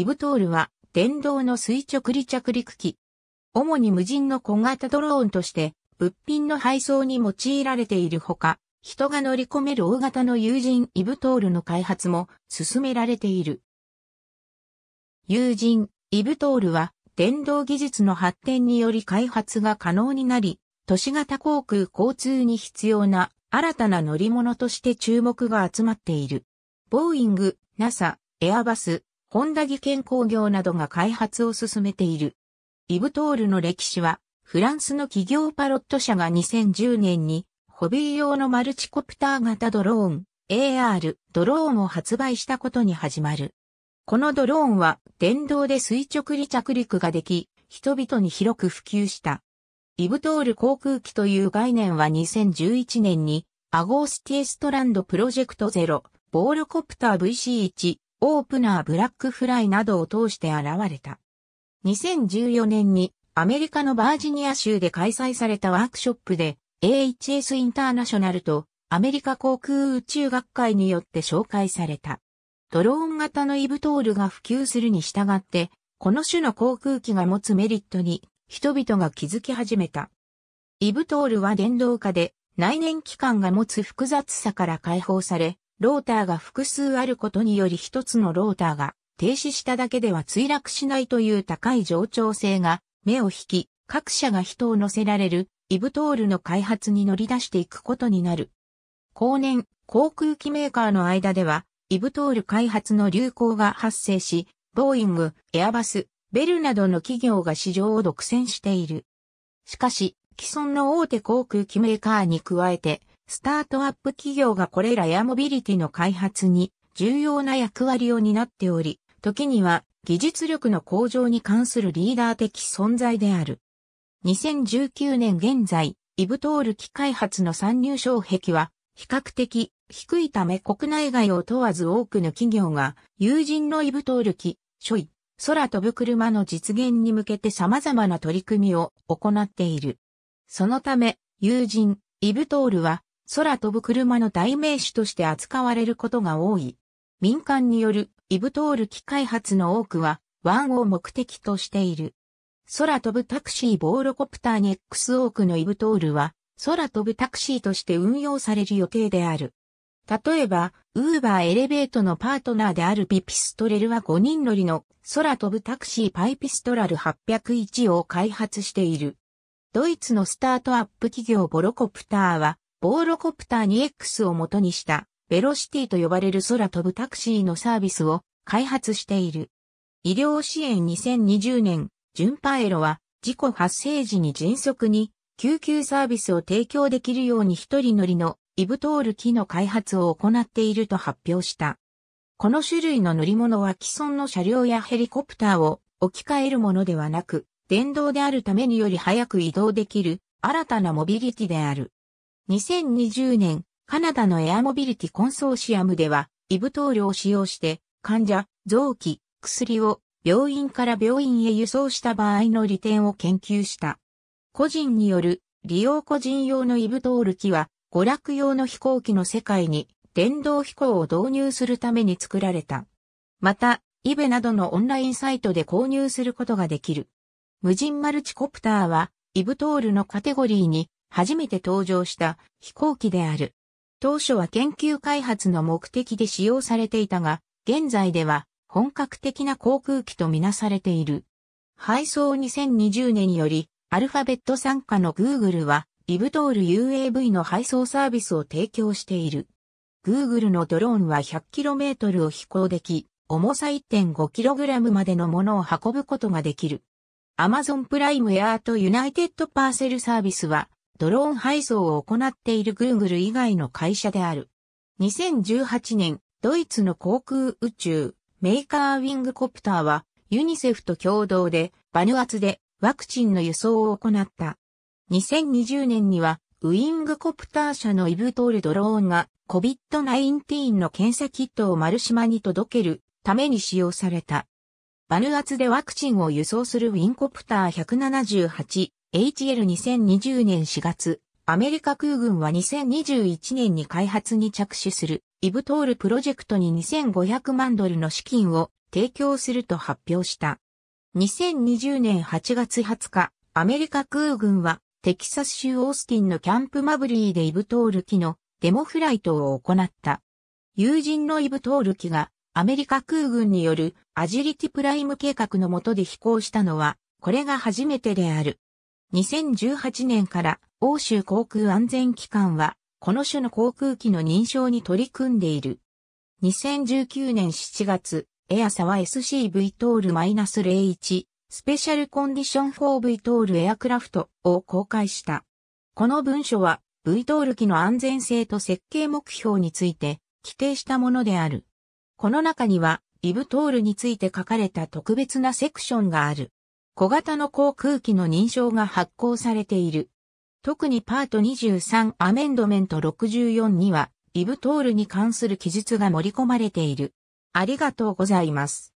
イブトールは電動の垂直離着陸機。主に無人の小型ドローンとして物品の配送に用いられているほか、人が乗り込める大型の有人イブトールの開発も進められている。有人イブトールは電動技術の発展により開発が可能になり、都市型航空交通に必要な新たな乗り物として注目が集まっている。ボーイング、NASA、エアバス、本田技研工業などが開発を進めている。イブトールの歴史は、フランスの企業パロット社が2010年に、ホビー用のマルチコプター型ドローン、AR、ドローンを発売したことに始まる。このドローンは、電動で垂直離着陸ができ、人々に広く普及した。イブトール航空機という概念は2011年に、アゴースティエストランドプロジェクトゼロ、ボールコプター VC1、オープナーブラックフライなどを通して現れた。2014年にアメリカのバージニア州で開催されたワークショップで AHS インターナショナルとアメリカ航空宇宙学会によって紹介された。ドローン型のイブトールが普及するに従って、この種の航空機が持つメリットに人々が気づき始めた。イブトールは電動化で内燃機関が持つ複雑さから解放され、ローターが複数あることにより一つのローターが停止しただけでは墜落しないという高い冗長性が目を引き、各社が人を乗せられるイブトールの開発に乗り出していくことになる。後年、航空機メーカーの間では、イブトール開発の流行が発生し、ボーイング、エアバス、ベルなどの企業が市場を独占している。しかし、既存の大手航空機メーカーに加えて、スタートアップ企業がこれらやモビリティの開発に重要な役割を担っており、時には技術力の向上に関するリーダー的存在である。2019年現在、イブトール機開発の参入障壁は比較的低いため国内外を問わず多くの企業が友人のイブトール機、ショイ、空飛ぶ車の実現に向けて様々な取り組みを行っている。そのため、友人、イブトールは空飛ぶ車の代名詞として扱われることが多い。民間によるイブトール機開発の多くは、ワンを目的としている。空飛ぶタクシーボーロコプターに X 多くのイブトールは、空飛ぶタクシーとして運用される予定である。例えば、ウーバーエレベートのパートナーであるピピストレルは5人乗りの空飛ぶタクシーパイピストラル801を開発している。ドイツのスタートアップ企業ボロコプターはボーロコプター 2X を元にしたベロシティと呼ばれる空飛ぶタクシーのサービスを開発している。医療支援2020年、ジュンパエロは事故発生時に迅速に救急サービスを提供できるように一人乗りのイブトール機の開発を行っていると発表した。この種類の乗り物は既存の車両やヘリコプターを置き換えるものではなく、電動であるためにより早く移動できる新たなモビリティである。2020年、カナダのエアモビリティコンソーシアムでは、イブトールを使用して、患者、臓器、薬を病院から病院へ輸送した場合の利点を研究した。個人による利用個人用のイブトール機は、娯楽用の飛行機の世界に電動飛行を導入するために作られた。また、イベなどのオンラインサイトで購入することができる。無人マルチコプターは、イブトールのカテゴリーに初めて登場した飛行機である。当初は研究開発の目的で使用されていたが、現在では本格的な航空機とみなされている。配送2020年により、アルファベット参加の Google は、リブトール UAV の配送サービスを提供している。Google のドローンは 100km を飛行でき、重さ 1.5kg までのものを運ぶことができる。Amazon プライムエアーとユナイテッドパーセルサービスは、ドローン配送を行っている Google 以外の会社である。2018年、ドイツの航空宇宙メーカーウィングコプターはユニセフと共同でバヌアツでワクチンの輸送を行った。2020年にはウィングコプター社のイブトールドローンが COVID-19 の検査キットを丸島に届けるために使用された。バヌアツでワクチンを輸送するウィンコプター178 HL2020 年4月、アメリカ空軍は2021年に開発に着手するイブトールプロジェクトに2500万ドルの資金を提供すると発表した。2020年8月20日、アメリカ空軍はテキサス州オースティンのキャンプマブリーでイブトール機のデモフライトを行った。友人のイブトール機がアメリカ空軍によるアジリティプライム計画の下で飛行したのはこれが初めてである。2018年から欧州航空安全機関は、この種の航空機の認証に取り組んでいる。2019年7月、エアサは SCV トール -01 スペシャルコンディション 4V トールエアクラフトを公開した。この文書は V トール機の安全性と設計目標について規定したものである。この中には、イブトールについて書かれた特別なセクションがある。小型の航空機の認証が発行されている。特にパート23アメンドメント64には、イブトールに関する記述が盛り込まれている。ありがとうございます。